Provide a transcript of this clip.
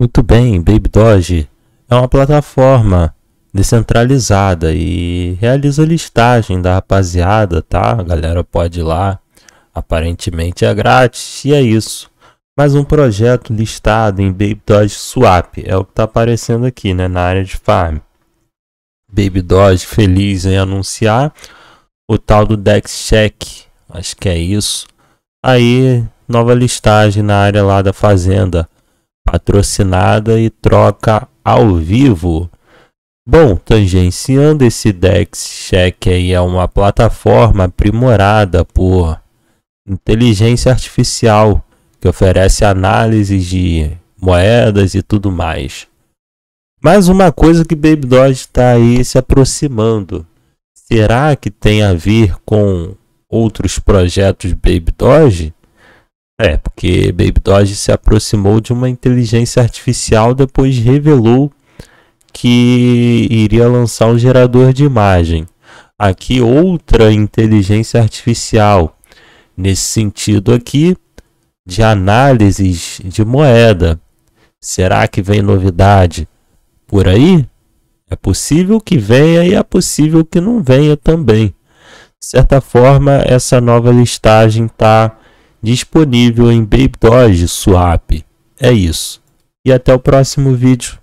Muito bem, Baby Doge é uma plataforma descentralizada e realiza listagem da rapaziada, tá? A galera pode ir lá, aparentemente é grátis e é isso. Mais um projeto listado em Baby Doge Swap, é o que está aparecendo aqui, né, na área de farm. Baby Doge feliz em anunciar o tal do Dex Check, acho que é isso. Aí, nova listagem na área lá da fazenda patrocinada e troca ao vivo. Bom, tangenciando esse Dex Check aí é uma plataforma aprimorada por inteligência artificial que oferece análises de moedas e tudo mais. Mais uma coisa que Baby Doge está aí se aproximando. Será que tem a ver com outros projetos Baby Doge? É, porque Baby Doge se aproximou de uma inteligência artificial, depois revelou que iria lançar um gerador de imagem. Aqui outra inteligência artificial. Nesse sentido aqui, de análises de moeda. Será que vem novidade por aí? É possível que venha e é possível que não venha também. De certa forma, essa nova listagem está disponível em BabyDoge Swap. É isso. E até o próximo vídeo.